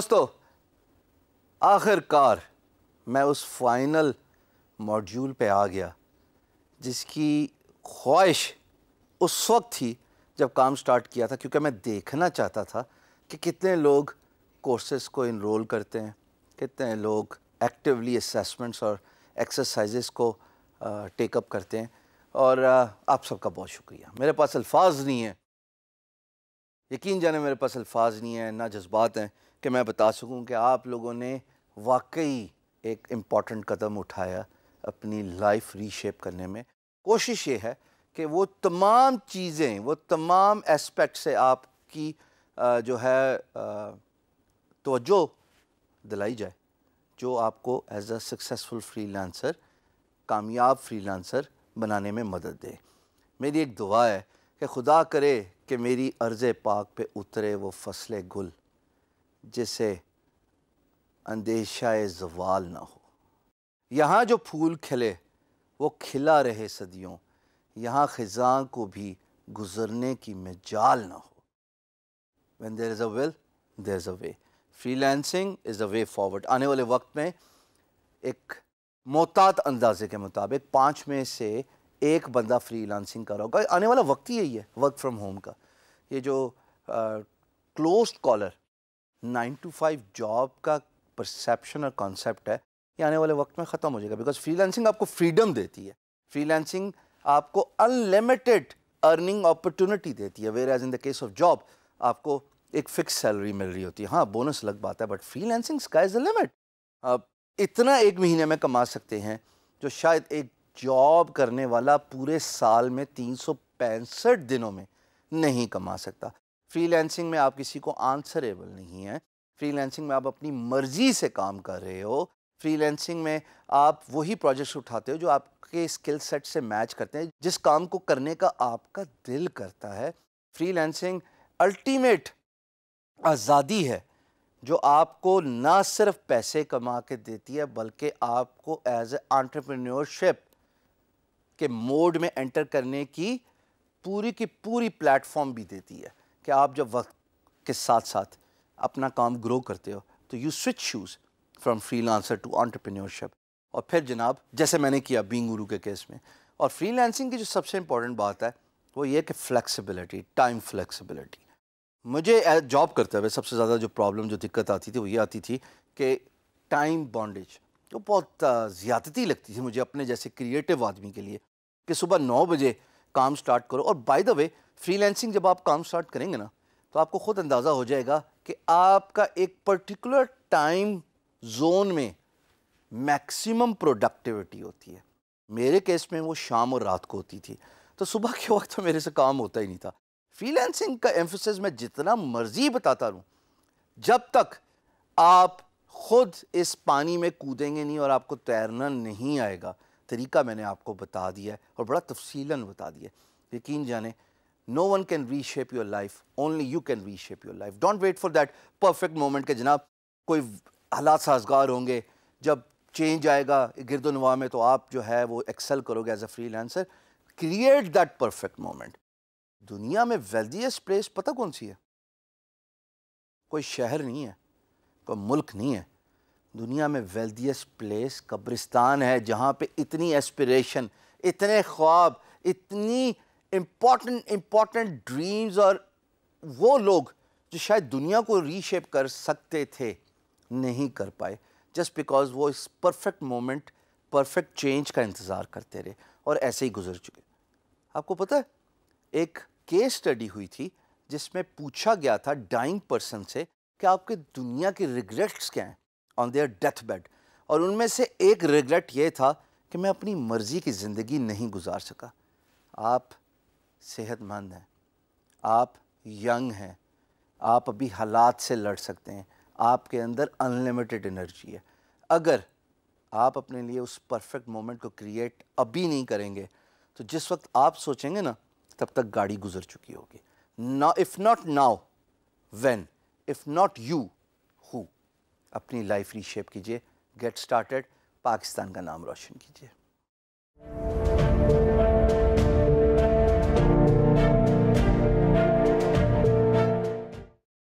दोस्तों आखिरकार मैं उस फाइनल मॉड्यूल पे आ गया जिसकी ख्वाहिश उस वक्त थी जब काम स्टार्ट किया था क्योंकि मैं देखना चाहता था कि कितने लोग कोर्सेज को इनरोल करते हैं कितने लोग एक्टिवली असेसमेंट्स और एक्सरसाइजेस को टेकअप करते हैं और आप सबका बहुत शुक्रिया मेरे पास अल्फाज नहीं है यकीन जाने मेरे पास अल्फाज नहीं है ना जज्बात हैं कि मैं बता सकूं कि आप लोगों ने वाकई एक इम्पॉर्टेंट कदम उठाया अपनी लाइफ रीशेप करने में कोशिश ये है कि वो तमाम चीज़ें वो तमाम एस्पेक्ट से आपकी जो है तोजो दिलाई जाए जो आपको एज अ सक्सेसफुल फ्रीलांसर कामयाब फ्रीलांसर बनाने में मदद दे मेरी एक दुआ है कि खुदा करे कि मेरी अर्ज़ पाक पे उतरे वो फसलें गुल जिसे अंदेशा जवाल ना हो यहाँ जो फूल खिले वो खिला रहे सदियों यहाँ ख़जा को भी गुज़रने की मजाल ना हो one there is a will there is a way freelancing is a way forward आने वाले वक्त में एक मोहतात अंदाजे के मुताबिक पाँच में से एक बंदा फ्री लांसिंग कर रहा होगा आने वाला वक्त ही यही है वर्क फ्रॉम होम का ये जो close collar nine to five job का परसेप्शन और कॉन्सेप्ट है ये आने वाले वक्त में ख़त्म हो जाएगा बिकॉज लेंसिंग आपको फ्रीडम देती है लेंसिंग आपको अनलिमिटेड अर्निंग अपॉर्चुनिटी देती है whereas in the case of job आपको एक फिक्स सैलरी मिल रही होती है हाँ बोनस लग पाता है but freelancing sky is the limit आप इतना एक महीने में कमा सकते हैं जो शायद एक जॉब करने वाला पूरे साल में तीन दिनों में नहीं कमा सकता फ्रीलैंसिंग में आप किसी को आंसरेबल नहीं है फ्रीलैंसिंग में आप अपनी मर्जी से काम कर रहे हो फ्रीलैंसिंग में आप वही प्रोजेक्ट्स उठाते हो जो आपके स्किल सेट से मैच करते हैं जिस काम को करने का आपका दिल करता है फ्रीलैंसिंग अल्टीमेट आज़ादी है जो आपको ना सिर्फ पैसे कमा के देती है बल्कि आपको एज ए के मोड में एंटर करने की पूरी की पूरी प्लेटफॉर्म भी देती है कि आप जब वक्त के साथ साथ अपना काम ग्रो करते हो तो you switch shoes from freelancer to entrepreneurship और फिर जनाब जैसे मैंने किया बींग गुरु के केस में और फ्री लेंसिंग की जो सबसे इंपॉर्टेंट बात है वो ये कि फ्लैक्सिबिलिटी टाइम फ्लैक्सिबिलिटी मुझे जॉब करते हुए सबसे ज़्यादा जो प्रॉब्लम जो दिक्कत आती थी वो ये आती थी कि टाइम बॉन्डेज तो बहुत ज़्यादती लगती थी मुझे अपने जैसे क्रिएटिव आदमी के लिए कि सुबह नौ बजे काम स्टार्ट करो और बाय द वे फ्रीलैंसिंग जब आप काम स्टार्ट करेंगे ना तो आपको ख़ुद अंदाज़ा हो जाएगा कि आपका एक पर्टिकुलर टाइम जोन में मैक्सिमम प्रोडक्टिविटी होती है मेरे केस में वो शाम और रात को होती थी तो सुबह के वक्त तो मेरे से काम होता ही नहीं था फ्रीलैंसिंग का एम्फोसिस मैं जितना मर्जी बताता रहूँ जब तक आप खुद इस पानी में कूदेंगे नहीं और आपको तैरना नहीं आएगा तरीका मैंने आपको बता दिया है और बड़ा तफसीला बता दिया यकीन जाने no one can reshape your life only you can reshape your life don't wait for that perfect moment के जनाब कोई हालात साजगार होंगे जब चेंज आएगा गिरद नवा में तो आप जो है वो एक्सेल करोगे as a freelancer create that perfect moment दुनिया में वेल्दियस्ट प्लेस पता कौन सी है कोई शहर नहीं है कोई मुल्क नहीं है दुनिया में वेल्दियस्ट प्लेस कब्रिस्तान है जहाँ पे इतनी एस्पिरेशन इतने ख्वाब इतनी इम्पॉर्टेंट इम्पॉर्टेंट ड्रीम्स और वो लोग जो शायद दुनिया को रीशेप कर सकते थे नहीं कर पाए जस्ट बिकॉज वो इस परफेक्ट मोमेंट परफेक्ट चेंज का इंतज़ार करते रहे और ऐसे ही गुजर चुके आपको पता है एक केस स्टडी हुई थी जिसमें पूछा गया था डाइंग पर्सन से कि आपके दुनिया के रिग्रेट्स क्या हैं ऑन देयर डेथ बेड और उनमें से एक रिग्रेट ये था कि मैं अपनी मर्ज़ी की ज़िंदगी नहीं गुजार सका आप सेहतमंद हैं आप यंग हैं आप अभी हालात से लड़ सकते हैं आपके अंदर अनलिमिटेड एनर्जी है अगर आप अपने लिए उस परफेक्ट मोमेंट को क्रिएट अभी नहीं करेंगे तो जिस वक्त आप सोचेंगे ना तब तक गाड़ी गुजर चुकी होगी ना if not now when if not you who अपनी लाइफ रीशेप कीजिए गेट स्टार्टेड पाकिस्तान का नाम रोशन कीजिए